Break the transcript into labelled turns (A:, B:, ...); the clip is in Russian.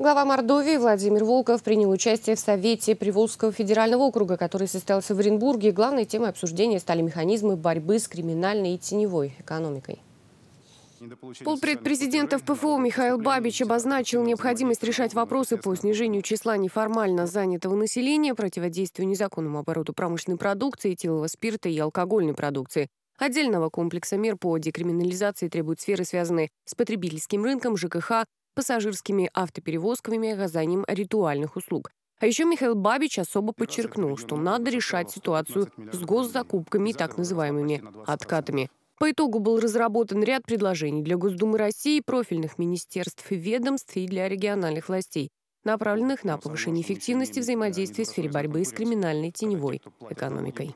A: Глава Мордовии Владимир Волков принял участие в Совете Приволжского федерального округа, который состоялся в Оренбурге. Главной темой обсуждения стали механизмы борьбы с криминальной и теневой экономикой. Полпред Полпредпрезидентов ПФО Михаил Бабич обозначил необходимость решать вопросы по снижению числа неформально занятого населения, противодействию незаконному обороту промышленной продукции, этилового спирта и алкогольной продукции. Отдельного комплекса мер по декриминализации требуют сферы, связанные с потребительским рынком, ЖКХ, пассажирскими автоперевозками, и а оказанием ритуальных услуг. А еще Михаил Бабич особо подчеркнул, что надо решать ситуацию с госзакупками и так называемыми откатами. По итогу был разработан ряд предложений для Госдумы России, профильных министерств и ведомств и для региональных властей, направленных на повышение эффективности взаимодействия в сфере борьбы с криминальной теневой а экономикой.